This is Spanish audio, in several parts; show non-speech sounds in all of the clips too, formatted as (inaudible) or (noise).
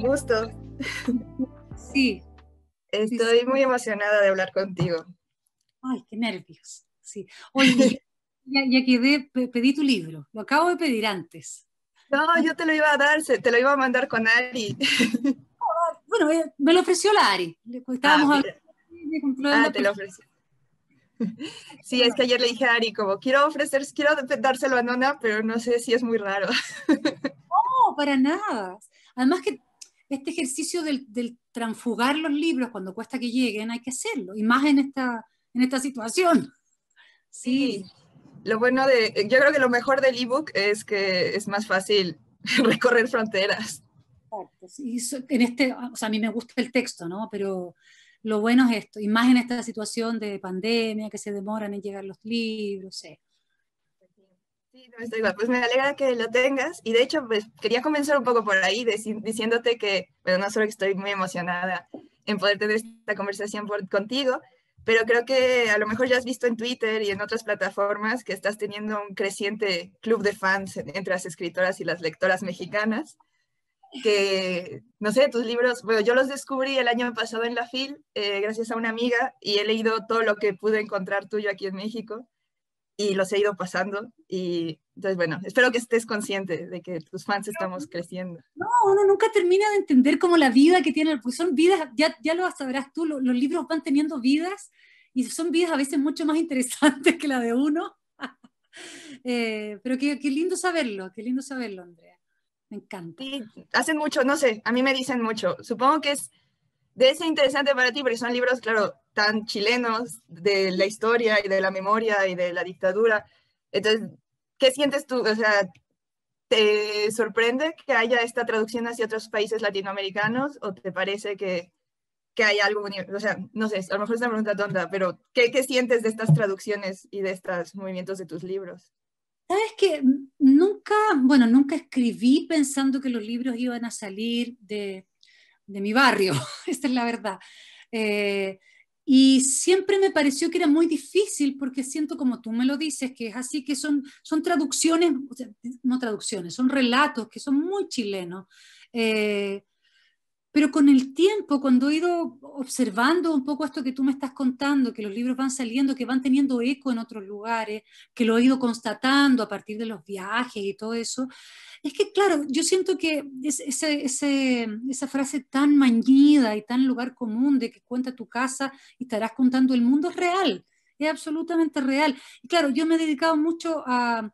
gusto. Sí. Estoy muy emocionada de hablar contigo. Ay, qué nervios. Sí. Oye, ya, quedé, pedí tu libro. Lo acabo de pedir antes. No, yo te lo iba a dar, te lo iba a mandar con Ari. Ah, bueno, eh, me lo ofreció la Ari. Pues, estábamos ah, ah lo ofreció. Sí, es que ayer le dije a Ari, como quiero ofrecer, quiero dárselo a Nona, pero no sé si es muy raro. No, para nada. Además que este ejercicio del, del, transfugar los libros cuando cuesta que lleguen, hay que hacerlo, y más en esta, en esta situación. Sí. Lo bueno de, yo creo que lo mejor del ebook es que es más fácil (laughs) recorrer fronteras. Y en este, a mí me gusta el texto, ¿no? Pero lo bueno es esto, y más en esta situación de pandemia que se demoran en llegar los libros, ¿eh? Pues me alegra que lo tengas. Y de hecho, pues, quería comenzar un poco por ahí, diciéndote que, bueno, no solo estoy muy emocionada en poder tener esta conversación contigo, pero creo que a lo mejor ya has visto en Twitter y en otras plataformas que estás teniendo un creciente club de fans entre las escritoras y las lectoras mexicanas que, no sé, tus libros, bueno, yo los descubrí el año pasado en la FIL, eh, gracias a una amiga, y he leído todo lo que pude encontrar tuyo aquí en México y los he ido pasando y entonces bueno, espero que estés consciente de que tus fans estamos creciendo. No, uno nunca termina de entender cómo la vida que tiene, pues son vidas, ya, ya lo sabrás tú, los, libros van teniendo vidas y son vidas a veces mucho más (laughs) interesantes que la de uno. (laughs) Eh, pero qué, qué lindo saberlo, qué lindo saberlo, Andrea. Me encanta. hacen mucho, no sé, a mí me dicen mucho. Supongo que es de ese interesante para ti, porque son libros, claro, tan chilenos de la historia y de la memoria y de la dictadura. Entonces, ¿qué sientes tú? O sea, ¿te sorprende que haya esta traducción hacia otros países latinoamericanos o te parece que, que hay algo, o sea, no sé, a lo mejor es una pregunta tonta, pero ¿qué, sientes de estas traducciones y de estos movimientos de tus libros? Sabes que nunca, bueno, nunca escribí pensando que los libros iban a salir de, de mi barrio, (laughs) esta es la verdad. Eh, y siempre me pareció que era muy difícil porque siento, como tú me lo dices, que es así, que son, son traducciones, no traducciones, son relatos que son muy chilenos. Eh, pero con el tiempo, cuando he ido observando un poco esto que tú me estás contando, que los libros van saliendo, que van teniendo eco en otros lugares, que lo he ido constatando a partir de los viajes y todo eso, es que, claro, yo siento que esa frase tan mañida y tan lugar común de que cuenta tu casa y estarás contando el mundo es real, es absolutamente real. Y claro, yo me he dedicado mucho a,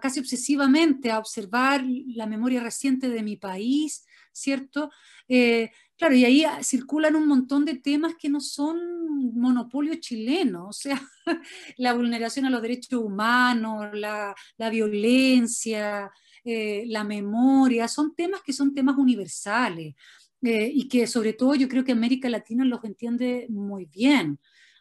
casi obsesivamente a observar la memoria reciente de mi país, ¿cierto? Eh, claro, y ahí circulan un montón de temas que no son monopolio chileno, o sea, (laughs) la vulneración a los derechos humanos, la, la violencia, eh, la memoria, son temas que son temas universales eh, y que sobre todo yo creo que América Latina los entiende muy bien.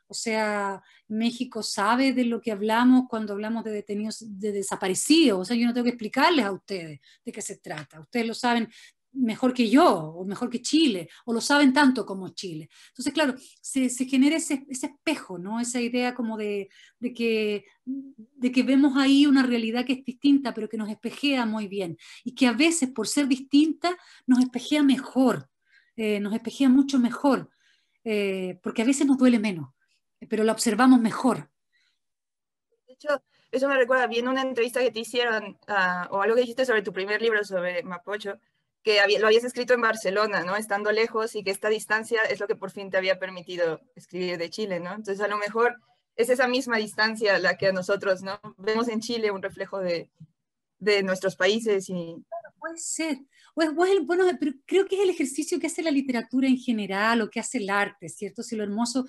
O sea, México sabe de lo que hablamos cuando hablamos de detenidos, de desaparecidos. O sea, yo no tengo que explicarles a ustedes de qué se trata. Ustedes lo saben mejor que yo, o mejor que Chile, o lo saben tanto como Chile. Entonces, claro, se, se genera ese, ese, espejo, ¿no? Esa idea como de, de, que, de que vemos ahí una realidad que es distinta, pero que nos espejea muy bien, y que a veces por ser distinta nos espejea mejor, eh, nos espejea mucho mejor, eh, porque a veces nos duele menos, pero la observamos mejor. De hecho, eso me recuerda bien una entrevista que te hicieron, ah, o algo que dijiste sobre tu primer libro, sobre Mapocho, que lo habías escrito en Barcelona, ¿no? Estando lejos y que esta distancia es lo que por fin te había permitido escribir de Chile, ¿no? Entonces a lo mejor es esa misma distancia la que a nosotros, ¿no? Vemos en Chile un reflejo de, nuestros países y... puede ser. bueno, bueno, pero creo que es el ejercicio que hace la literatura en general o que hace el arte, ¿cierto? Si lo hermoso,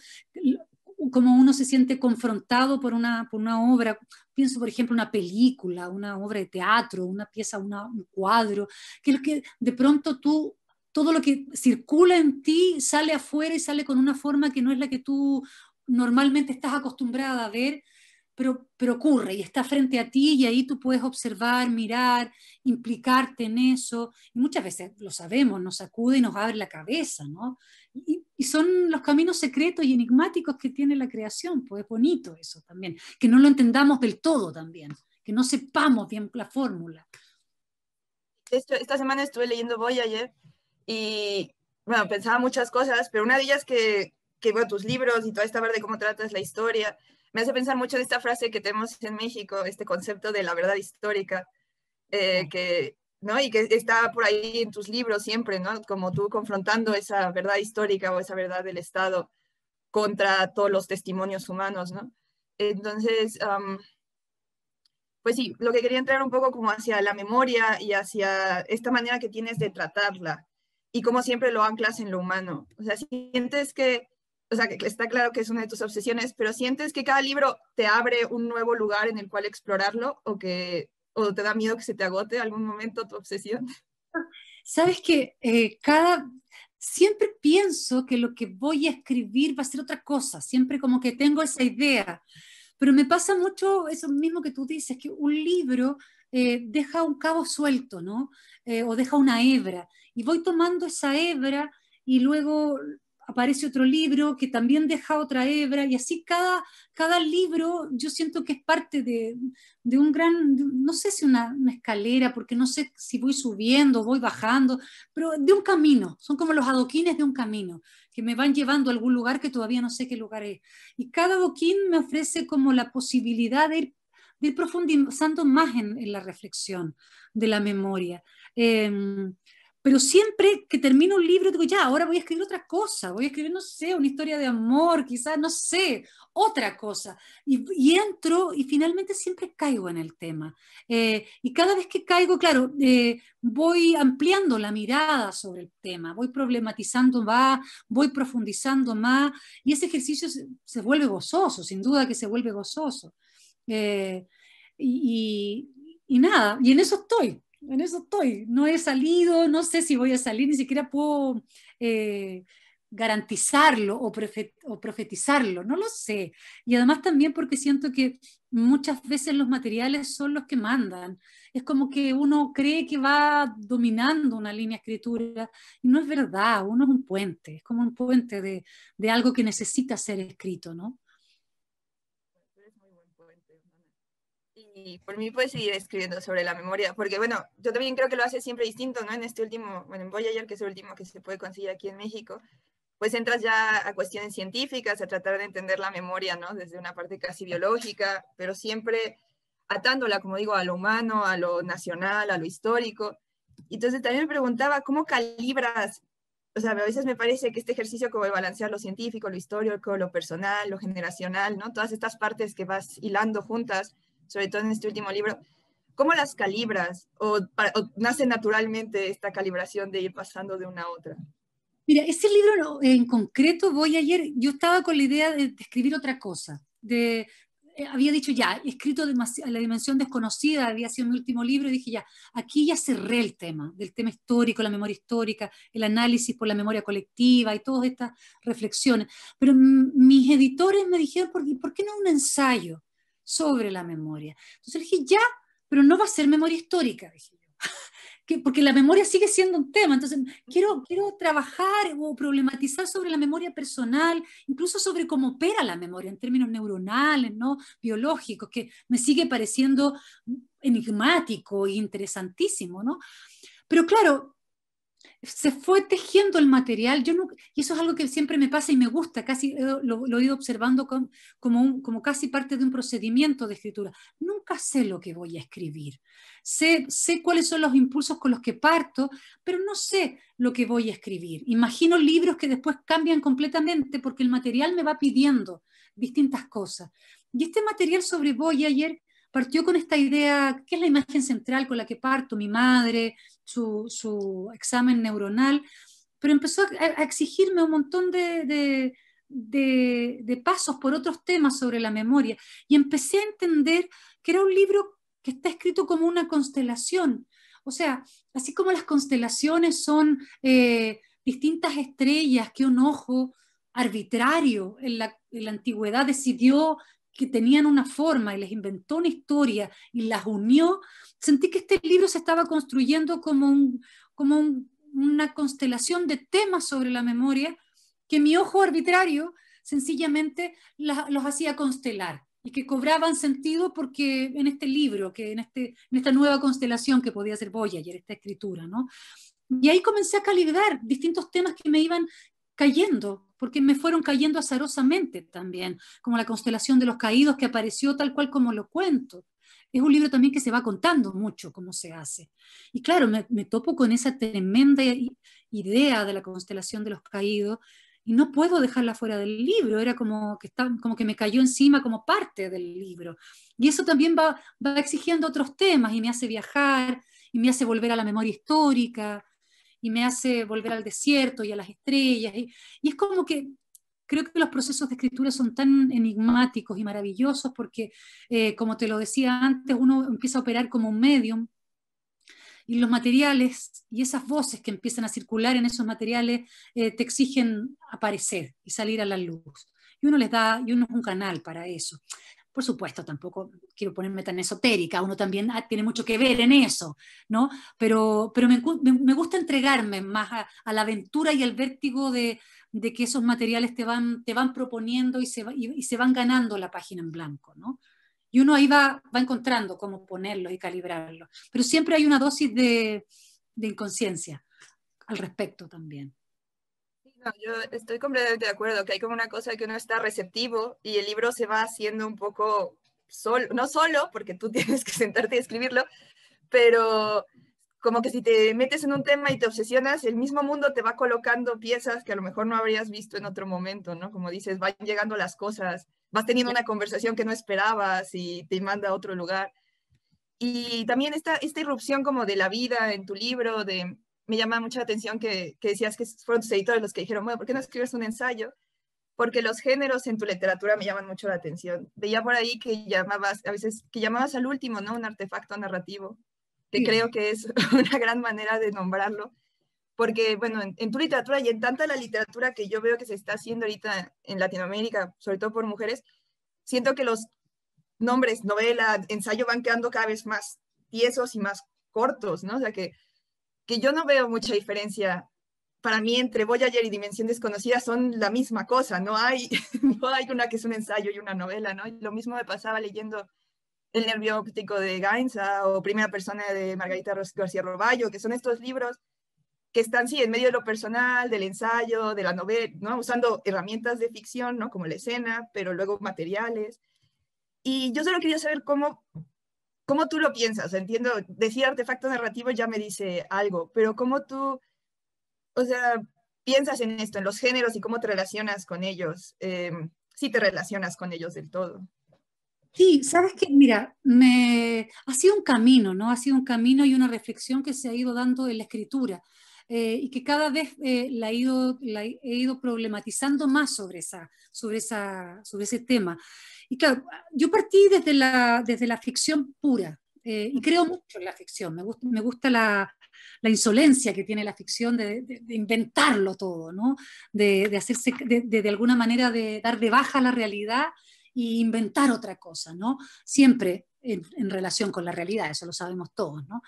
como uno se siente confrontado por una, obra, pienso por ejemplo una película, una obra de teatro, una pieza, un cuadro, que que de pronto tú, todo lo que circula en ti sale afuera y sale con una forma que no es la que tú normalmente estás acostumbrada a ver, pero, pero ocurre y está frente a ti y ahí tú puedes observar, mirar, implicarte en eso. Y muchas veces lo sabemos, nos sacude y nos abre la cabeza, ¿no? y, son los caminos secretos y enigmáticos que tiene la creación, pues es bonito eso también, que no lo entendamos del todo también, que no sepamos bien la fórmula. esta semana estuve leyendo Voyager y bueno, pensaba muchas cosas, pero una de ellas que, que bueno, tus libros y toda esta parte de cómo tratas la historia, me hace pensar mucho en esta frase que tenemos en México, este concepto de la verdad histórica, eh, que ¿no? Y que está por ahí en tus libros siempre, ¿no? Como tú confrontando esa verdad histórica o esa verdad del Estado contra todos los testimonios humanos, ¿no? Entonces, pues sí, lo que quería entrar un poco como hacia la memoria y hacia esta manera que tienes de tratarla y como siempre lo anclas en lo humano. O sea, sientes que, o sea, que está claro que es una de tus obsesiones, pero sientes que cada libro te abre un nuevo lugar en el cual explorarlo o que o te da miedo que se te agote algún momento tu obsesión? Sabes que eh, cada, siempre pienso que lo que voy a escribir va a ser otra cosa, siempre como que tengo esa idea, pero me pasa mucho eso mismo que tú dices, que un libro eh, deja un cabo suelto, ¿no? Eh, o deja una hebra, y voy tomando esa hebra y luego aparece otro libro que también deja otra hebra, y así cada, cada libro yo siento que es parte de, de un gran, no sé si una, escalera, porque no sé si voy subiendo, voy bajando, pero de un camino, son como los adoquines de un camino, que me van llevando a algún lugar que todavía no sé qué lugar es. Y cada adoquín me ofrece como la posibilidad de ir, profundizando más en, la reflexión de la memoria. Em, pero siempre que termino un libro digo, ya, ahora voy a escribir otra cosa, voy a escribir, no sé, una historia de amor, quizás, no sé, otra cosa. Y, entro y finalmente siempre caigo en el tema. Eh, y cada vez que caigo, claro, eh, voy ampliando la mirada sobre el tema, voy problematizando más, voy profundizando más, y ese ejercicio se, vuelve gozoso, sin duda que se vuelve gozoso. Eh, y nada, y en eso estoy, en eso estoy. No he salido, no sé si voy a salir, ni siquiera puedo eh, garantizarlo o, profetizarlo, no lo sé. Y además también porque siento que muchas veces los materiales son los que mandan. Es como que uno cree que va dominando una línea de escritura y no es verdad, uno es un puente, es como un puente de algo que necesita ser escrito, ¿no? y por mí puedes seguir escribiendo sobre la memoria, porque bueno, yo también creo que lo hace siempre distinto, ¿no? En este último, bueno, en Voyager, que es el último que se puede conseguir aquí en México, pues entras ya a cuestiones científicas, a tratar de entender la memoria, ¿no? Desde una parte casi biológica, pero siempre atándola, como digo, a lo humano, a lo nacional, a lo histórico. Y Entonces también me preguntaba, ¿cómo calibras? O sea, a veces me parece que este ejercicio como de balancear lo científico, lo histórico, lo personal, lo generacional, ¿no? Todas estas partes que vas hilando juntas, sobre todo en este último libro, ¿cómo las calibras o, nace naturalmente esta calibración de ir pasando de una a otra? Mira, ese libro en concreto, voy ayer, yo estaba con la idea de, escribir otra cosa, de, eh, había dicho ya, he escrito La Dimensión Desconocida, había sido mi último libro, y dije ya, aquí ya cerré el tema, del tema histórico, la memoria histórica, el análisis por la memoria colectiva y todas estas reflexiones. Pero mis editores me dijeron, ¿por, ¿por qué no un ensayo? sobre la memoria. Entonces dije, ya, pero no va a ser memoria histórica, dije (laughs) porque la memoria sigue siendo un tema. Entonces, quiero, quiero trabajar o problematizar sobre la memoria personal, incluso sobre cómo opera la memoria en términos neuronales, ¿no? biológicos, que me sigue pareciendo enigmático e interesantísimo. ¿no? Pero claro, se fue tejiendo el material. Yo no, y eso es algo que siempre me pasa y me gusta, casi eh, lo, he ido observando como, como casi parte de un procedimiento de escritura. Nunca sé lo que voy a escribir. Sé, sé cuáles son los impulsos con los que parto, pero no sé lo que voy a escribir. Imagino libros que después cambian completamente porque el material me va pidiendo distintas cosas. Y este material sobre Voyager ayer partió con esta idea, que es la imagen central con la que parto, mi madre, su, examen neuronal, pero empezó a, exigirme un montón de, pasos por otros temas sobre la memoria y empecé a entender que era un libro que está escrito como una constelación. O sea, así como las constelaciones son eh, distintas estrellas que un ojo arbitrario en la, antigüedad decidió que tenían una forma y les inventó una historia y las unió, sentí que este libro se estaba construyendo como, como una constelación de temas sobre la memoria que mi ojo arbitrario sencillamente los hacía constelar y que cobraban sentido porque en este libro, que en, este, en esta nueva constelación que podía ser Voyager, esta escritura, ¿no? Y ahí comencé a calibrar distintos temas que me iban cayendo porque me fueron cayendo azarosamente también, como la constelación de los caídos que apareció tal cual como lo cuento. Es un libro también que se va contando mucho cómo se hace. Y claro, me, topo con esa tremenda idea de la constelación de los caídos y no puedo dejarla fuera del libro, era como que, está, como que me cayó encima como parte del libro. Y eso también va, va exigiendo otros temas y me hace viajar y me hace volver a la memoria histórica y me hace volver al desierto y a las estrellas. Y, es como que creo que los procesos de escritura son tan enigmáticos y maravillosos porque, eh, como te lo decía antes, uno empieza a operar como un medium y los materiales y esas voces que empiezan a circular en esos materiales eh, te exigen aparecer y salir a la luz. Y uno les da, y uno es un canal para eso. Por supuesto, tampoco quiero ponerme tan esotérica, uno también ah, tiene mucho que ver en eso, ¿no? Pero, pero me, gusta entregarme más a, la aventura y al vértigo de, que esos materiales te van, te van proponiendo y se, van ganando la página en blanco, ¿no? Y uno ahí va, va encontrando cómo ponerlos y calibrarlos. Pero siempre hay una dosis de inconsciencia al respecto también yo estoy completamente de acuerdo, que hay como una cosa que uno está receptivo y el libro se va haciendo un poco solo, no solo, porque tú (laughs) tienes que sentarte y escribirlo, pero como que si te metes en un tema y te obsesionas, el mismo mundo te va colocando piezas que a lo mejor no habrías visto en otro momento, ¿no? Como dices, van llegando las cosas, vas teniendo una conversación que no esperabas y te manda a otro lugar. Y también esta, esta irrupción como de la vida en tu libro, de me llama mucha atención que, que, decías que fueron tus editores los que dijeron, bueno, ¿por qué no escribes un ensayo? Porque los géneros en tu literatura me llaman mucho la atención. Veía por ahí que llamabas, a veces, que llamabas al último, ¿no? Un artefacto narrativo, que creo que es (laughs) una gran manera de nombrarlo. Porque, bueno, en, en tu literatura y en tanta la literatura que yo veo que se está haciendo ahorita en Latinoamérica, sobre todo por mujeres, siento que los nombres, novela, ensayo van quedando cada vez más tiesos y más cortos, ¿no? O sea, que que yo no veo mucha diferencia para mí entre Voyager y Dimensión Desconocida son la misma cosa, no hay, (laughs) no hay una que es un ensayo y una novela, ¿no? y Lo mismo me pasaba leyendo El nervio óptico de Gainza o Primera Persona de Margarita García Roballo, que son estos libros que están, sí, en medio de lo personal, del ensayo, de la novela, ¿no? Usando herramientas de ficción, ¿no? Como la escena, pero luego materiales. Y yo solo quería saber cómo ¿Cómo tú lo piensas? Entiendo, decir artefacto narrativo ya me dice algo, pero ¿cómo tú, o sea, piensas en esto, en los géneros y cómo te relacionas con ellos? Eh, si te relacionas con ellos del todo. Sí, sabes que, mira, me... ha sido un camino, ¿no? Ha sido un camino y una reflexión que se ha ido dando en la escritura. Eh, y que cada vez eh, la, he ido, he ido problematizando más sobre, esa, sobre, esa, sobre ese tema. Y claro, yo partí desde la, desde la ficción pura, eh, y creo mucho en la ficción, me gusta, me gusta la, insolencia que tiene la ficción de, inventarlo todo, ¿no? de, hacerse, de, alguna manera de dar de baja la realidad e inventar otra cosa, ¿no? siempre en, relación con la realidad, eso lo sabemos todos. ¿no?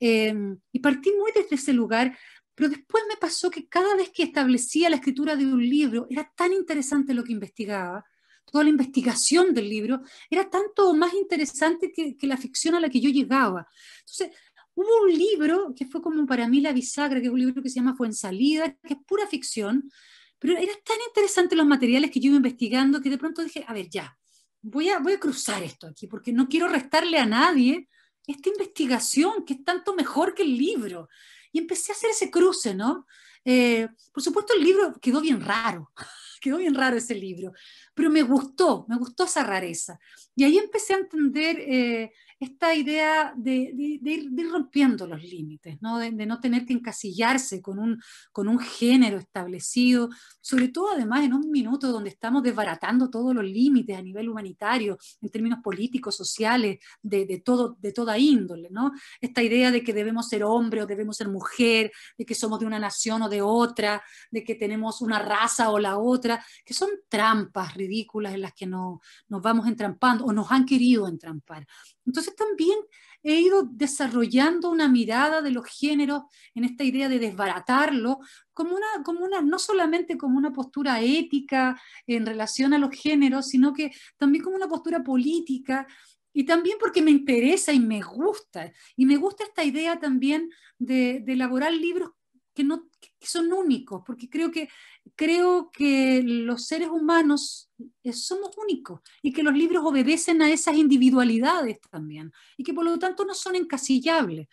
y partí muy desde ese lugar pero después me pasó que cada vez que establecía la escritura de un libro, era tan interesante lo que investigaba, toda la investigación del libro, era tanto más interesante que, la ficción a la que yo llegaba. Entonces, hubo un libro que fue como para mí la bisagra, que es un libro que se llama Fue en Salida, que es pura ficción, pero eran tan interesantes los materiales que yo iba investigando que de pronto dije, a ver, ya, voy a, voy a cruzar esto aquí, porque no quiero restarle a nadie esta investigación que es tanto mejor que el libro. Y empecé a hacer ese cruce, ¿no? Eh, por supuesto, el libro quedó bien raro, (laughs) quedó bien raro ese libro, pero me gustó, me gustó esa rareza. Y ahí empecé a entender eh, esta idea de, ir, rompiendo los límites, ¿no? De, no tener que encasillarse con un, con un género establecido, sobre todo además en un minuto donde estamos desbaratando todos los límites a nivel humanitario, en términos políticos, sociales, de, todo, de toda índole. ¿no? Esta idea de que debemos ser hombre o debemos ser mujer, de que somos de una nación o de otra, de que tenemos una raza o la otra, que son trampas ridículas en las que no, nos vamos entrampando o nos han querido entrampar. Entonces, también he ido desarrollando una mirada de los géneros en esta idea de desbaratarlo, como una, una, no solamente como una postura ética en relación a los géneros, sino que también como una postura política. Y también porque me interesa y me gusta. Y me gusta esta idea también de elaborar libros que no, son únicos, porque creo que, creo que los seres humanos eh, somos únicos y que los libros obedecen a esas individualidades también y que por lo tanto no son encasillables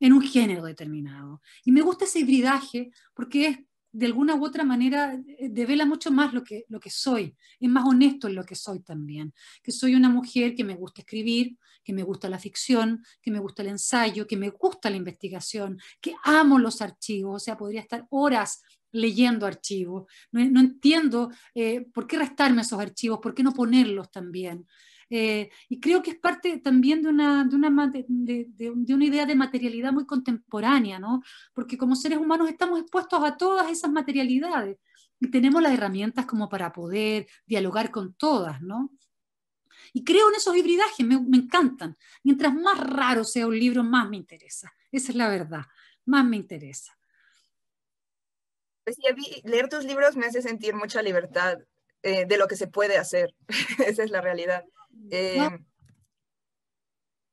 en un género determinado. Y me gusta ese hibridaje porque es de alguna u otra manera eh, devela mucho más lo que, lo que soy, es más honesto en lo que soy también, que soy una mujer que me gusta escribir, que me gusta la ficción, que me gusta el ensayo, que me gusta la investigación, que amo los archivos, o sea, podría estar horas leyendo archivos, no, entiendo eh, por qué restarme esos archivos, por qué no ponerlos también. Eh, y creo que es parte también de una, de, una, de, idea de materialidad muy contemporánea, ¿no? Porque como seres humanos estamos expuestos a todas esas materialidades y tenemos las herramientas como para poder dialogar con todas, ¿no? Y creo en esos hibridajes, me, encantan. Mientras más raro sea un libro, más me interesa. Esa es la verdad, más me interesa. Pues leer tus libros me hace sentir mucha libertad eh, de lo que se puede hacer. (laughs) Esa es la realidad. Eh,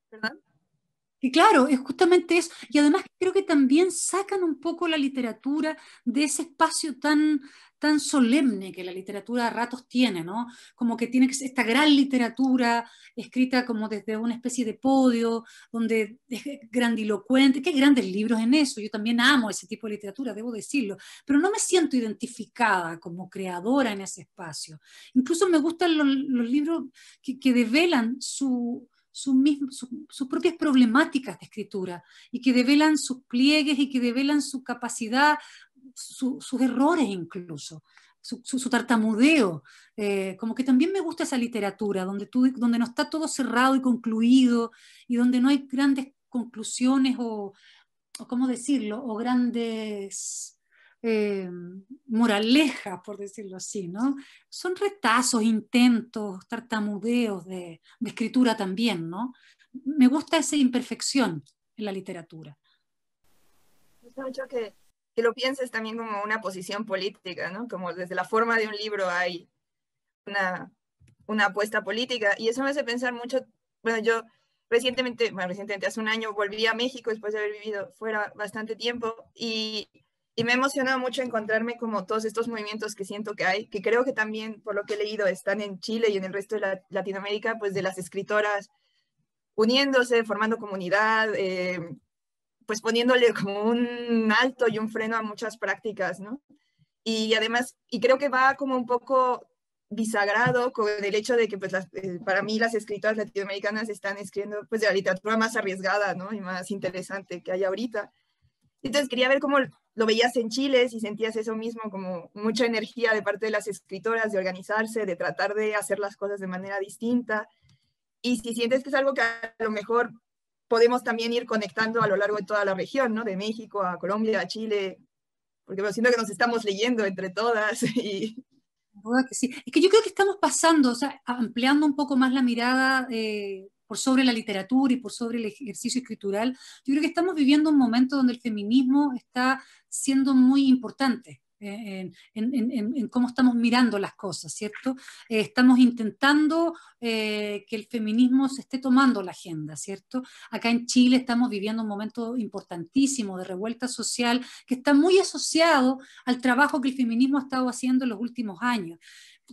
¿Perdón? Y claro, es justamente eso. Y además creo que también sacan un poco la literatura de ese espacio tan, tan solemne que la literatura a ratos tiene, ¿no? Como que tiene esta gran literatura escrita como desde una especie de podio, donde es grandilocuente, qué grandes libros en eso, yo también amo ese tipo de literatura, debo decirlo, pero no me siento identificada como creadora en ese espacio. Incluso me gustan los, libros que develan su, sus, sus, propias problemáticas de escritura y que develan sus pliegues y que develan su capacidad, sus errores incluso. Su, tartamudeo. Eh, como que también me gusta esa literatura, donde, no está todo cerrado y concluido y donde no hay grandes conclusiones o, o ¿cómo decirlo?, o grandes eh, moralejas, por decirlo así, ¿no? Son retazos, intentos, tartamudeos de, escritura también, ¿no? Me gusta esa imperfección en la literatura. Me mucho que, que lo pienses también como una posición política, ¿no? Como desde la forma de un libro hay una, una apuesta política y eso me hace pensar mucho, bueno, yo recientemente, bueno, recientemente, hace un año volví a México después de haber vivido fuera bastante tiempo y y me emociona mucho encontrarme como todos estos movimientos que siento que hay, que creo que también, por lo que he leído, están en Chile y en el resto de Latinoamérica, pues de las escritoras uniéndose, formando comunidad, eh, pues poniéndole como un alto y un freno a muchas prácticas, ¿no? Y además, y creo que va como un poco bisagrado con el hecho de que pues eh, para mí las escritoras latinoamericanas están escribiendo pues de la literatura más arriesgada, ¿no? Y más interesante que hay ahorita. Entonces quería ver cómo lo veías en Chile, si sentías eso mismo, como mucha energía de parte de las escritoras, de organizarse, de tratar de hacer las cosas de manera distinta. Y si sientes que es algo que a lo mejor podemos también ir conectando a lo largo de toda la región, ¿no? De México a Colombia, a Chile, porque siento que nos estamos leyendo entre todas (laughs) que Es que yo creo que estamos pasando, o sea, ampliando un poco más la mirada de... Eh, por sobre la literatura y por sobre el ejercicio escritural, yo creo que estamos viviendo un momento donde el feminismo está siendo muy importante. Eh, en, cómo estamos mirando las cosas, ¿cierto? Eh, estamos intentando eh, que el feminismo se esté tomando la agenda, ¿cierto? Acá en Chile estamos viviendo un momento importantísimo de revuelta social que está muy asociado al trabajo que el feminismo ha estado haciendo en los últimos años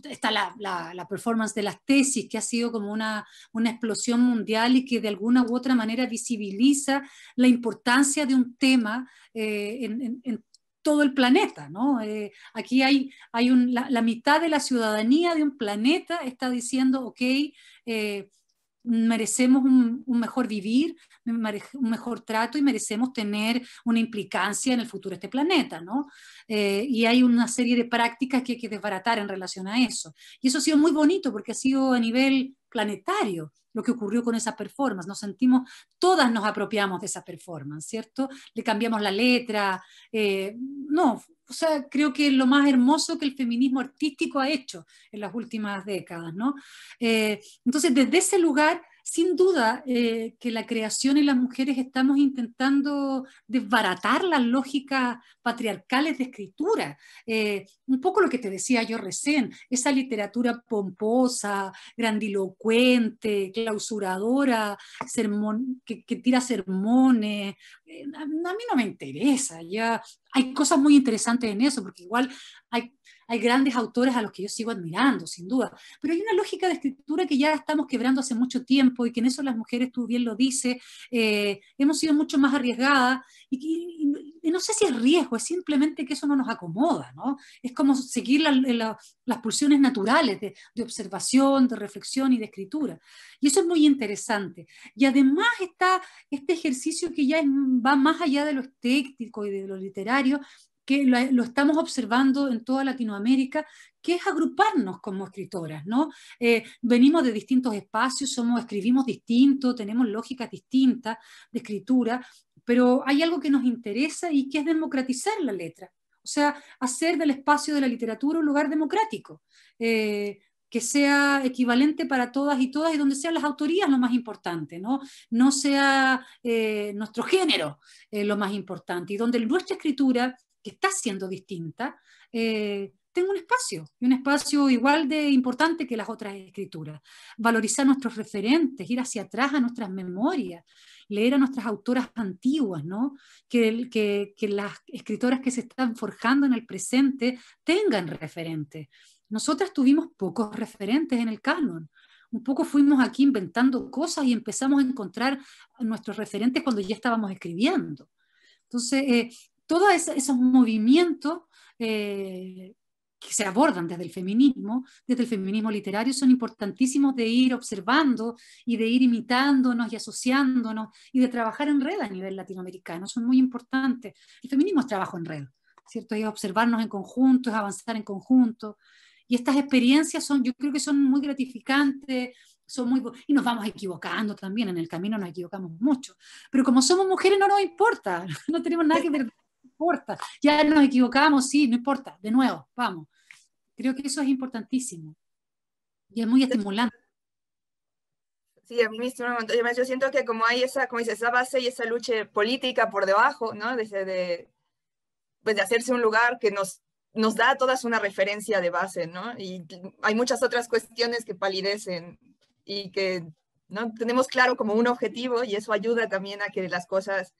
está la, performance de las tesis, que ha sido como una, explosión mundial y que de alguna u otra manera visibiliza la importancia de un tema eh, en, todo el planeta. ¿no? Eh, aquí hay, hay la, mitad de la ciudadanía de un planeta está diciendo, ok, eh, merecemos un, mejor vivir, un mejor trato y merecemos tener una implicancia en el futuro de este planeta, ¿no? Eh, y hay una serie de prácticas que hay que desbaratar en relación a eso. Y eso ha sido muy bonito porque ha sido a nivel planetario lo que ocurrió con esa performance. Nos sentimos, todas nos apropiamos de esa performance, ¿cierto? Le cambiamos la letra, eh, no, creo que es lo más hermoso que el feminismo artístico ha hecho en las últimas décadas, ¿no? Eh, entonces, desde ese lugar sin duda eh, que la creación y las mujeres estamos intentando desbaratar las lógicas patriarcales de escritura. Eh, un poco lo que te decía yo recién, esa literatura pomposa, grandilocuente, clausuradora, que, tira sermones, eh, a, mí no me interesa. Ya hay cosas muy interesantes en eso, porque igual hay hay grandes autores a los que yo sigo admirando, sin duda, pero hay una lógica de escritura que ya estamos quebrando hace mucho tiempo y que en eso las mujeres, tú bien lo dices, eh, hemos sido mucho más arriesgadas y, no sé si es riesgo, es simplemente que eso no nos acomoda, ¿no? Es como seguir las pulsiones naturales de, de observación, de reflexión y de escritura. Y eso es muy interesante. Y además está este ejercicio que ya va más allá de lo estético y de lo literario, que lo, estamos observando en toda Latinoamérica, que es agruparnos como escritoras, ¿no? Eh, venimos de distintos espacios, somos, escribimos distinto, tenemos lógicas distintas de escritura, pero hay algo que nos interesa y que es democratizar la letra, o sea, hacer del espacio de la literatura un lugar democrático. Eh, que sea equivalente para todas y todas y donde sean las autorías lo más importante, ¿no? No sea eh, nuestro género lo más importante y donde nuestra escritura que está siendo distinta, eh, tenga un espacio, y un espacio igual de importante que las otras escrituras. Valorizar nuestros referentes, ir hacia atrás a nuestras memorias, leer a nuestras autoras antiguas, ¿no? que, que las escritoras que se están forjando en el presente tengan referentes. Nosotras tuvimos pocos referentes en el canon, un poco fuimos aquí inventando cosas y empezamos a encontrar nuestros referentes cuando ya estábamos escribiendo. Entonces, eh, todos esos movimientos eh, que se abordan desde el feminismo, desde el feminismo literario, son importantísimos de ir observando y de ir imitándonos y asociándonos y de trabajar en red a nivel latinoamericano, son muy importantes. El feminismo es trabajo en red, ¿cierto? Es observarnos en conjunto, es avanzar en conjunto. Y estas experiencias son, yo creo que son muy gratificantes, son muy y nos vamos equivocando también en el camino nos equivocamos mucho pero como somos mujeres no nos importa (laughs) no tenemos nada que ver importa, ya nos equivocamos, sí, no importa, de nuevo, vamos. Creo que eso es importantísimo y es muy estimulante. Sí, a mí me Yo siento que como hay esa, como esa base y esa lucha política por debajo, ¿no? de, pues de hacerse un lugar que nos, nos da a todas una referencia de base, ¿no? Y hay muchas otras cuestiones que palidecen y que ¿no? tenemos claro como un objetivo y eso ayuda también a que las cosas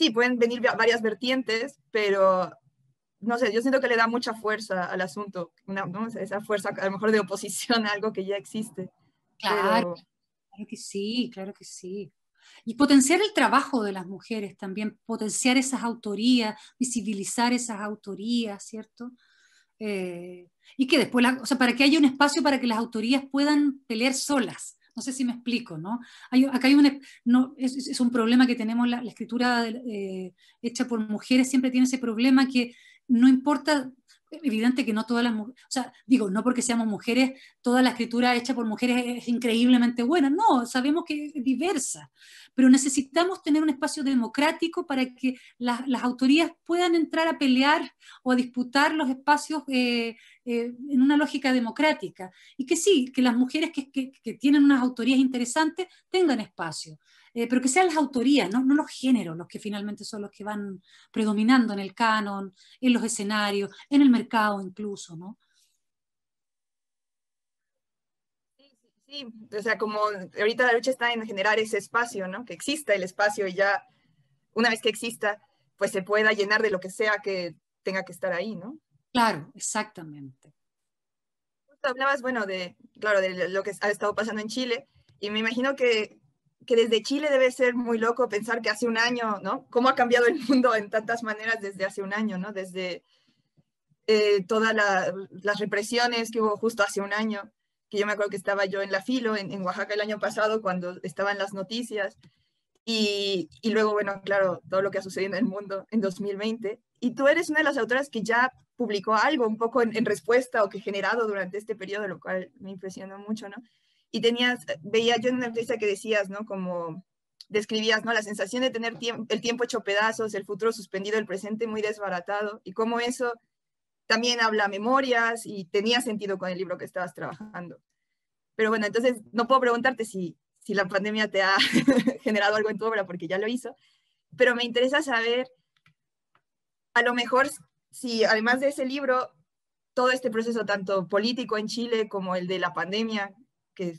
sí, pueden venir varias vertientes, pero no sé, yo siento que le da mucha fuerza al asunto, esa fuerza a lo mejor de oposición a algo que ya existe. Claro, claro que sí, claro que sí. Y potenciar el trabajo de las mujeres también, potenciar esas autorías, visibilizar esas autorías, ¿cierto? Eh, y que después, o sea, para que haya un espacio para que las autorías puedan pelear solas, no sé si me explico, ¿no? acá hay un, es, un problema que tenemos, la, escritura eh, hecha por mujeres siempre tiene ese problema que no importa evidente que no todas las mujeres, o sea, digo, no porque seamos mujeres, toda la escritura hecha por mujeres es increíblemente buena, no, sabemos que es diversa, pero necesitamos tener un espacio democrático para que las autorías puedan entrar a pelear o a disputar los espacios eh, eh, en una lógica democrática. Y que sí, que las mujeres que, que tienen unas autorías interesantes tengan espacio. Eh, pero que sean las autorías, ¿no? los géneros, los que finalmente son los que van predominando en el canon, en los escenarios, en el mercado incluso, ¿no? Sí, o sea, como ahorita la lucha está en generar ese espacio, ¿no? Que exista el espacio y ya, una vez que exista, pues se pueda llenar de lo que sea que tenga que estar ahí, ¿no? Claro, exactamente. hablabas, bueno, de, claro, de lo que ha estado pasando en Chile, y me imagino que que desde Chile debe ser muy loco pensar que hace un año, ¿no? Cómo ha cambiado el mundo en tantas maneras desde hace un año, ¿no? Desde eh, todas las represiones que hubo justo hace un año, que yo me acuerdo que estaba yo en la filo en, Oaxaca el año pasado cuando estaban las noticias. Y, luego, bueno, claro, todo lo que ha sucedido en el mundo en 2020. Y tú eres una de las autoras que ya publicó algo un poco en, respuesta o que generado durante este periodo, lo cual me impresionó mucho, ¿no? y tenías, eh, veía yo en una entrevista que decías, ¿no? Como describías, ¿no? La sensación de tener el tiempo hecho pedazos, el futuro suspendido, el presente muy desbaratado y cómo eso también habla memorias y tenía sentido con el libro que estabas trabajando. Pero bueno, entonces no puedo preguntarte si, si la pandemia te ha (laughs) generado algo en tu obra porque ya lo hizo, pero me interesa saber, a lo mejor, si además de ese libro, todo este proceso tanto político en Chile como el de la pandemia que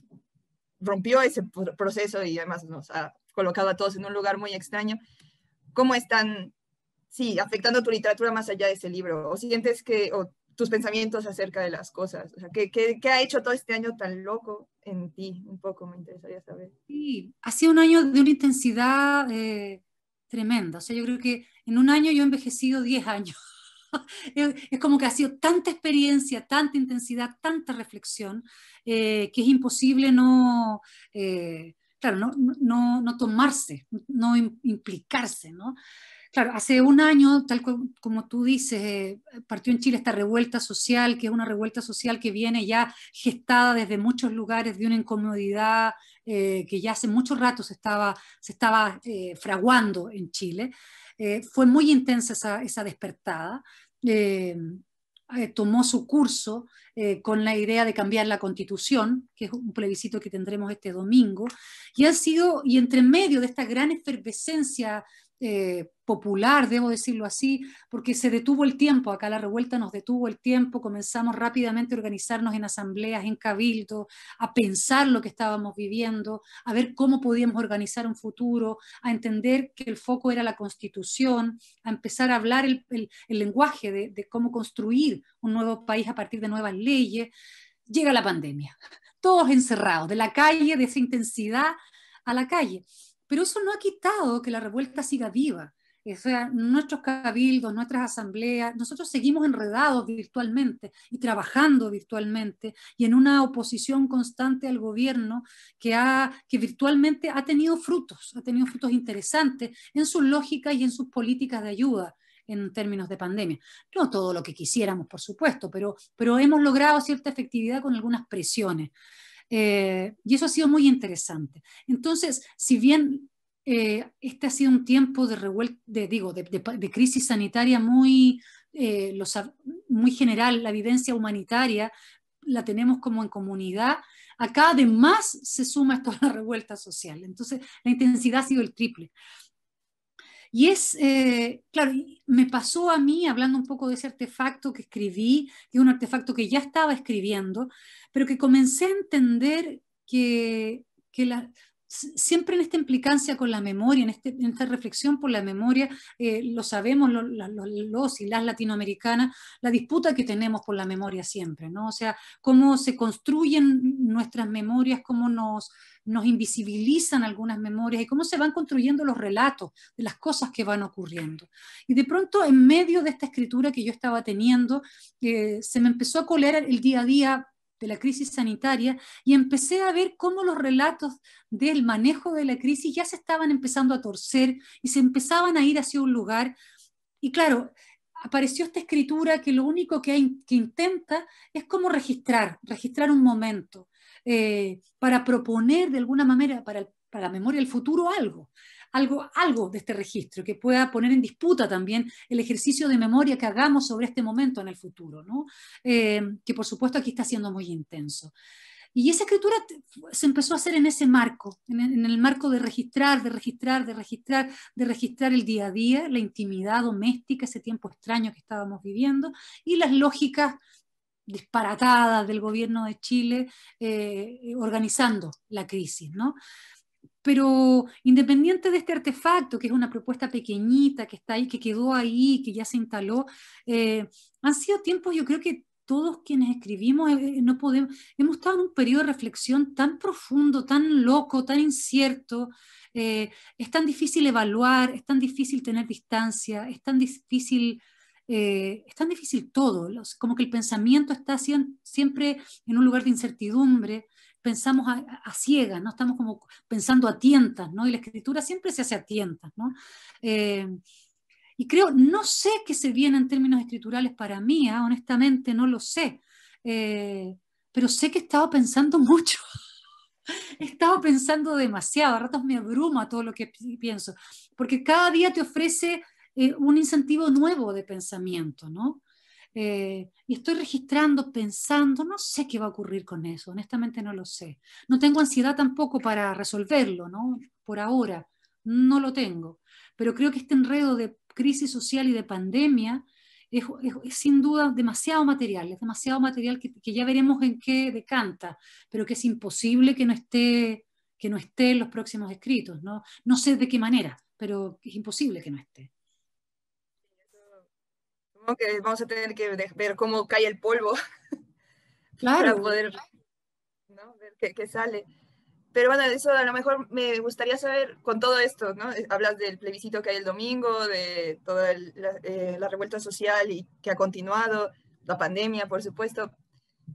rompió ese proceso y además nos ha colocado a todos en un lugar muy extraño. ¿Cómo están, sí, afectando tu literatura más allá de ese libro? ¿O sientes que, o tus pensamientos acerca de las cosas? O sea, ¿qué, qué ha hecho todo este año tan loco en ti? Un poco me interesaría saber. Sí, ha sido un año de una intensidad eh, tremenda. O sea, yo creo que en un año yo he envejecido 10 años. (laughs) (laughs) es, como que ha sido tanta experiencia, tanta intensidad, tanta reflexión, eh, que es imposible no, eh, claro, no, no, no, tomarse, no implicarse, ¿no? Claro, hace un año, tal como tú dices, eh, partió en Chile esta revuelta social, que es una revuelta social que viene ya gestada desde muchos lugares de una incomodidad que ya hace mucho rato se estaba, se estaba fraguando en Chile. Eh, fue muy intensa esa, despertada. Eh, eh, tomó su curso con la idea de cambiar la constitución, que es un plebiscito que tendremos este domingo, y ha sido, y entre medio de esta gran efervescencia eh, popular, debo decirlo así, porque se detuvo el tiempo, acá la revuelta nos detuvo el tiempo, comenzamos rápidamente a organizarnos en asambleas, en cabildo, a pensar lo que estábamos viviendo, a ver cómo podíamos organizar un futuro, a entender que el foco era la constitución, a empezar a hablar el, lenguaje de cómo construir un nuevo país a partir de nuevas leyes. Llega la pandemia, todos encerrados, de la calle, de esa intensidad a la calle. Pero eso no ha quitado que la revuelta siga viva. nuestros cabildos, nuestras asambleas, nosotros seguimos enredados virtualmente y trabajando virtualmente y en una oposición constante al gobierno que, ha, que virtualmente ha tenido frutos, ha tenido frutos interesantes en sus lógicas y en sus políticas de ayuda en términos de pandemia. No todo lo que quisiéramos, por supuesto, pero, pero hemos logrado cierta efectividad con algunas presiones. Eh, y eso ha sido muy interesante. Entonces, si bien eh, este ha sido un tiempo de, de, digo, de, crisis sanitaria muy, eh, muy general, la vivencia humanitaria la tenemos como en comunidad, acá además se suma esto a la revuelta social. Entonces, la intensidad ha sido el triple. Y es, eh, claro, me pasó a mí, hablando un poco de ese artefacto que escribí, que es un artefacto que ya estaba escribiendo, pero que comencé a entender que, que la, siempre en esta implicancia con la memoria, en, este, esta reflexión por la memoria, eh, lo sabemos los y las latinoamericanas, la disputa que tenemos por la memoria siempre, ¿no? O sea, cómo se construyen nuestras memorias, cómo nos, invisibilizan algunas memorias y cómo se van construyendo los relatos de las cosas que van ocurriendo. Y de pronto, en medio de esta escritura que yo estaba teniendo, eh, se me empezó a coler el día a día de la crisis sanitaria y empecé a ver cómo los relatos del manejo de la crisis ya se estaban empezando a torcer y se empezaban a ir hacia un lugar. Y claro, apareció esta escritura que lo único que, intenta es como registrar, registrar un momento, eh, para proponer de alguna manera para, para la memoria del futuro algo algo, de este registro, que pueda poner en disputa también el ejercicio de memoria que hagamos sobre este momento en el futuro, ¿no? Eh, que por supuesto aquí está siendo muy intenso. Y esa escritura se empezó a hacer en ese marco, en el marco de registrar, de registrar, de registrar, de registrar el día a día, la intimidad doméstica, ese tiempo extraño que estábamos viviendo y las lógicas disparatadas del gobierno de Chile eh, organizando la crisis. ¿no? pero independiente de este artefacto, que es una propuesta pequeñita, que está ahí, que quedó ahí, que ya se instaló, eh, han sido tiempos, yo creo que todos quienes escribimos, eh, no podemos, hemos estado en un periodo de reflexión tan profundo, tan loco, tan incierto, eh, es tan difícil evaluar, es tan difícil tener distancia, es tan difícil... es tan difícil todo, como que el pensamiento está siempre en un lugar de incertidumbre, pensamos a, ciegas, ¿no? Estamos como pensando a tientas, ¿no? Y la escritura siempre se hace a tientas, ¿no? Eh, y creo, no sé qué se viene en términos escriturales para mí, ¿eh? honestamente no lo sé, eh, pero sé que he estado pensando (laughs) mucho. he estado pensando demasiado, a ratos me abruma todo lo que pienso, porque cada día te ofrece un incentivo nuevo de pensamiento, ¿no? Eh, y estoy registrando, pensando, no sé qué va a ocurrir con eso, honestamente no lo sé. No tengo ansiedad tampoco para resolverlo, ¿no? Por ahora, no lo tengo. Pero creo que este enredo de crisis social y de pandemia es, sin duda demasiado material, es demasiado material que, ya veremos en qué decanta, pero que es imposible que no esté que no esté en los próximos escritos, ¿no? No sé de qué manera, pero es imposible que no esté que vamos a tener que ver cómo cae el polvo (laughs) para poder ¿no? ver qué, sale. Pero bueno, eso a lo mejor me gustaría saber con todo esto, ¿no? Eh, hablas del plebiscito que hay el domingo, de toda la, eh, la, revuelta social y que ha continuado, la pandemia, por supuesto.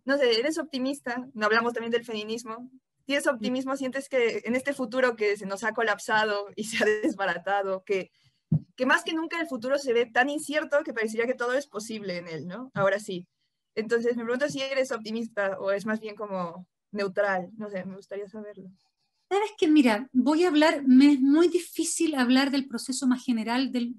No sé, eres optimista, no hablamos también del feminismo. ¿Tienes optimismo? ¿Sientes que en este futuro que se nos ha colapsado y se ha desbaratado, que que más que nunca el futuro se ve tan incierto que parecería que todo es posible en él, ¿no? Ahora sí. Entonces me pregunto si eres optimista o es más bien como neutral, no sé, me gustaría saberlo. Sabes que, mira, voy a hablar, me es muy difícil hablar del proceso más general del,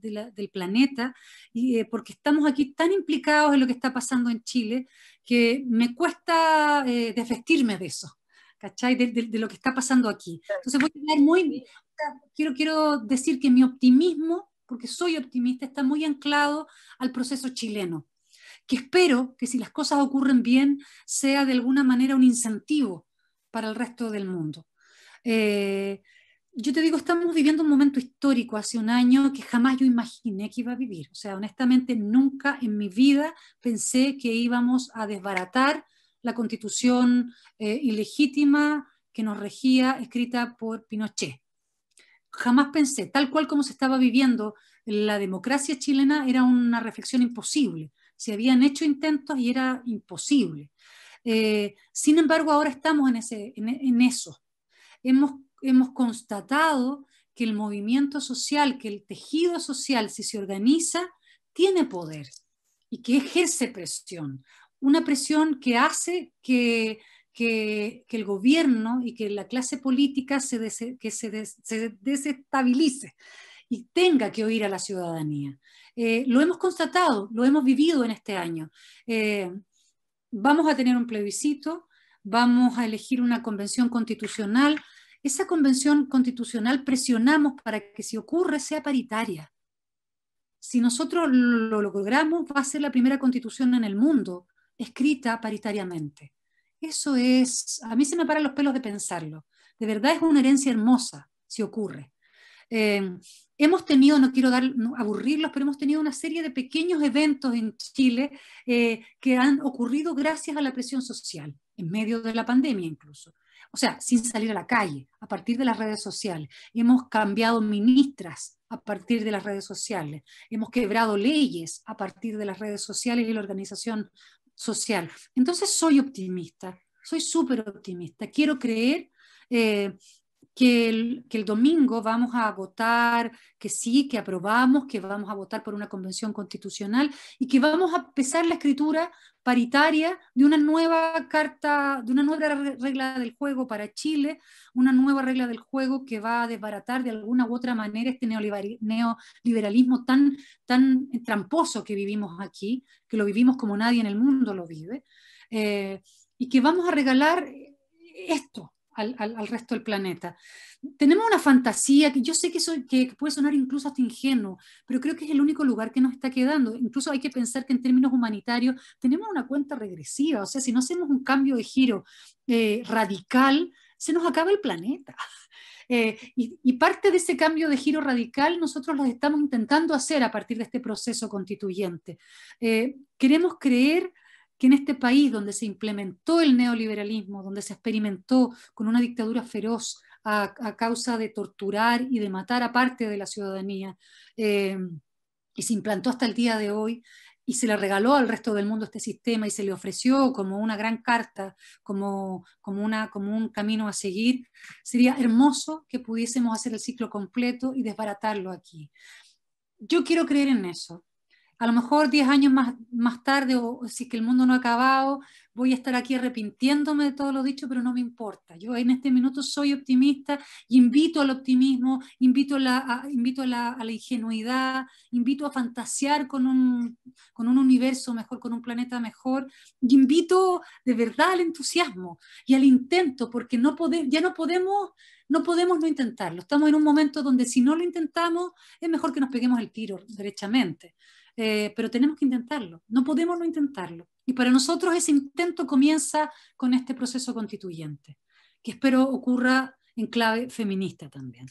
planeta, y, eh, porque estamos aquí tan implicados en lo que está pasando en Chile que me cuesta eh, desvestirme de eso. ¿cachai? De, lo que está pasando aquí. Entonces voy a hablar muy, quiero, quiero decir que mi optimismo, porque soy optimista, está muy anclado al proceso chileno, que espero que si las cosas ocurren bien, sea de alguna manera un incentivo para el resto del mundo. Eh, yo te digo, estamos viviendo un momento histórico hace un año que jamás yo imaginé que iba a vivir. O sea, honestamente, nunca en mi vida pensé que íbamos a desbaratar la constitución eh, ilegítima que nos regía, escrita por Pinochet. Jamás pensé, tal cual como se estaba viviendo la democracia chilena, era una reflexión imposible. Se habían hecho intentos y era imposible. Eh, sin embargo, ahora estamos en, eso. Hemos, hemos constatado que el movimiento social, que el tejido social, si se organiza, tiene poder y que ejerce presión una presión que hace que, el gobierno y que la clase política se, desestabilice y tenga que oír a la ciudadanía. Eh, lo hemos constatado, lo hemos vivido en este año. Eh, vamos a tener un plebiscito, vamos a elegir una convención constitucional. Esa convención constitucional presionamos para que si ocurre sea paritaria. Si nosotros lo logramos, va a ser la primera constitución en el mundo escrita paritariamente. Eso es, a mí se me paran los pelos de pensarlo. De verdad es una herencia hermosa, si ocurre. Eh, hemos tenido, no quiero dar, aburrirlos, pero hemos tenido una serie de pequeños eventos en Chile eh, que han ocurrido gracias a la presión social, en medio de la pandemia incluso. O sea, sin salir a la calle, a partir de las redes sociales. Hemos cambiado ministras a partir de las redes sociales. Hemos quebrado leyes a partir de las redes sociales y la Organización social. Entonces soy optimista, soy súper optimista, quiero creer eh, que el, domingo vamos a votar, que sí, que aprobamos, que vamos a votar por una convención constitucional y que vamos a pesar la escritura paritaria de una nueva carta, de una nueva regla del juego para Chile, una nueva regla del juego que va a desbaratar de alguna u otra manera este neoliberalismo tan, tan tramposo que vivimos aquí, que lo vivimos como nadie en el mundo lo vive, eh, y que vamos a regalar esto, al, resto del planeta. Tenemos una fantasía que yo sé que, eso, que puede sonar incluso hasta ingenuo, pero creo que es el único lugar que nos está quedando. Incluso hay que pensar que en términos humanitarios tenemos una cuenta regresiva, o sea, si no hacemos un cambio de giro eh, radical, se nos acaba el planeta. (laughs) Eh, y, parte de ese cambio de giro radical nosotros lo estamos intentando hacer a partir de este proceso constituyente. Eh, queremos creer que en este país donde se implementó el neoliberalismo, donde se experimentó con una dictadura feroz a, causa de torturar y de matar a parte de la ciudadanía, eh, y se implantó hasta el día de hoy, y se le regaló al resto del mundo este sistema y se le ofreció como una gran carta, como, como un camino a seguir, sería hermoso que pudiésemos hacer el ciclo completo y desbaratarlo aquí. Yo quiero creer en eso a lo mejor 10 años más, más tarde, o, si es que el mundo no ha acabado, voy a estar aquí arrepintiéndome de todo lo dicho, pero no me importa. Yo en este minuto soy optimista, y invito al optimismo, invito, la, a, invito a, la, ingenuidad, invito a fantasear con un, con un universo mejor, con un planeta mejor, y invito de verdad al entusiasmo y al intento, porque no ya no podemos no podemos no intentarlo. Estamos en un momento donde si no lo intentamos, es mejor que nos peguemos el tiro derechamente. Eh, pero tenemos que intentarlo, no podemos no intentarlo. Y para nosotros ese intento comienza con este proceso constituyente, que espero ocurra en clave feminista también.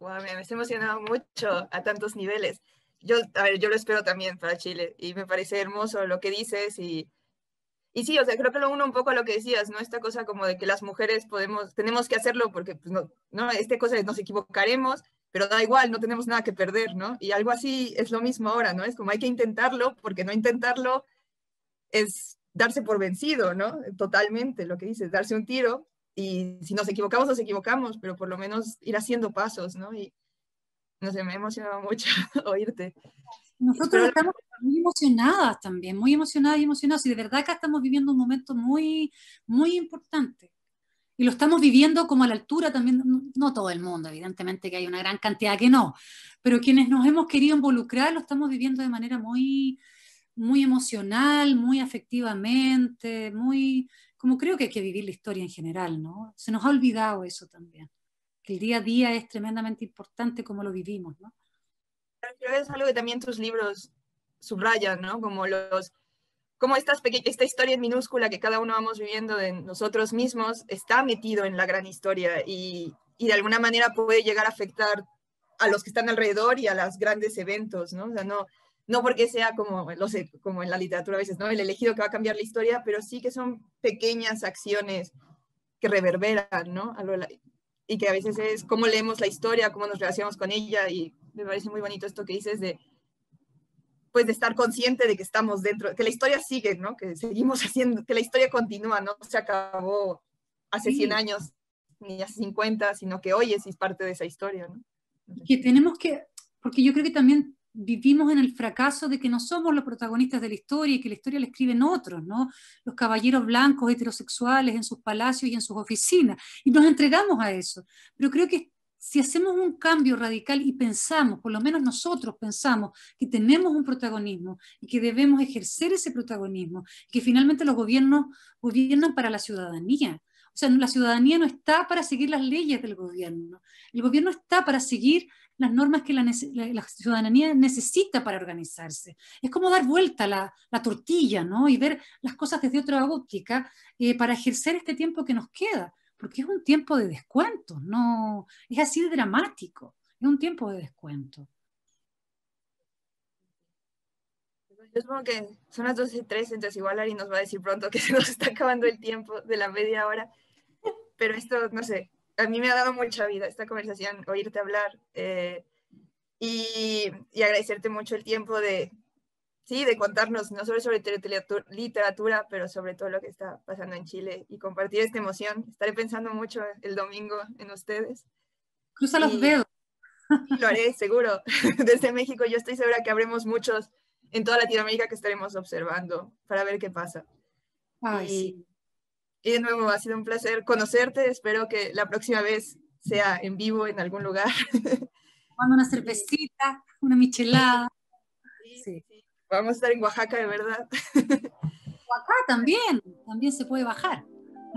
Guau, me está emocionado mucho a tantos niveles. Yo, a ver, yo lo espero también para Chile y me parece hermoso lo que dices y, y sí, o sea, creo que lo uno un poco a lo que decías, ¿no? Esta cosa como de que las mujeres podemos, tenemos que hacerlo porque pues, no, no, esta cosa nos equivocaremos, pero da igual, no tenemos nada que perder, ¿no? Y algo así es lo mismo ahora, ¿no? Es como hay que intentarlo, porque no intentarlo es darse por vencido, ¿no? Totalmente, lo que dices, darse un tiro y si nos equivocamos, nos equivocamos, pero por lo menos ir haciendo pasos, ¿no? Y no sé, me emocionaba mucho (laughs) oírte. Nosotros estamos muy emocionadas también, muy emocionadas y emocionados. Y de verdad que estamos viviendo un momento muy, muy importante y lo estamos viviendo como a la altura también, no, todo el mundo, evidentemente que hay una gran cantidad que no, pero quienes nos hemos querido involucrar lo estamos viviendo de manera muy, muy emocional, muy afectivamente, muy, como creo que hay que vivir la historia en general, ¿no? Se nos ha olvidado eso también, que el día a día es tremendamente importante como lo vivimos, ¿no? que es algo que también tus libros subrayan, ¿no? Como los cómo estas esta historia en minúscula que cada uno vamos viviendo de nosotros mismos está metido en la gran historia y, y de alguna manera puede llegar a afectar a los que están alrededor y a los grandes eventos, ¿no? O sea, no, no porque sea como, lo sé, como en la literatura a veces, ¿no? El elegido que va a cambiar la historia, pero sí que son pequeñas acciones que reverberan, ¿no? y que a veces es cómo leemos la historia, cómo nos relacionamos con ella y me parece muy bonito esto que dices de pues de estar consciente de que estamos dentro, que la historia sigue, ¿no? Que seguimos (laughs) haciendo, que la historia continúa, no se acabó hace 100 años ni hace 50, sino que hoy es parte de esa historia, ¿no? Que tenemos que, porque yo creo que también vivimos en el fracaso de que no somos los protagonistas de la historia y que la historia la escriben otros, ¿no? Los caballeros blancos heterosexuales en sus palacios y en sus oficinas. Y nos entregamos a eso. Pero creo que si hacemos un cambio radical y pensamos, por lo menos nosotros pensamos que tenemos un protagonismo y que debemos ejercer ese protagonismo, que finalmente los gobiernos gobiernan para la ciudadanía. O sea, la ciudadanía no está para seguir las leyes del gobierno. El gobierno está para seguir las normas que la, ciudadanía necesita para organizarse. Es como dar vuelta la, la tortilla, ¿no? Y ver las cosas desde otra óptica eh, para ejercer este tiempo que nos queda porque es un tiempo de descuento, no, es así dramático, es un tiempo de descuento. Yo supongo que son las 12 y entonces igual Ari nos va a decir pronto que (laughs) se nos está acabando el tiempo de la media hora, pero esto, no sé, a mí me ha dado mucha vida esta conversación, oírte hablar eh, y, agradecerte mucho el tiempo de, sí, de contarnos no solo sobre literatura, pero sobre todo lo que está pasando en Chile y compartir esta emoción. Estaré pensando mucho el domingo en ustedes. Cruza los dedos. lo haré, seguro. (laughs) Desde México yo estoy segura que habremos muchos en toda Latinoamérica que estaremos observando para ver qué pasa. Ay, y, sí. y de nuevo, ha sido un placer conocerte. Espero que la próxima vez sea en vivo en algún lugar. (laughs) Tomando una cervecita, una michelada. sí. sí. Vamos a estar en Oaxaca, de verdad. (laughs) Oaxaca también, también se puede bajar.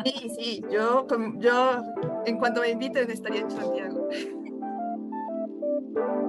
Sí, sí, yo, yo en cuanto me inviten estaría en Santiago. (laughs)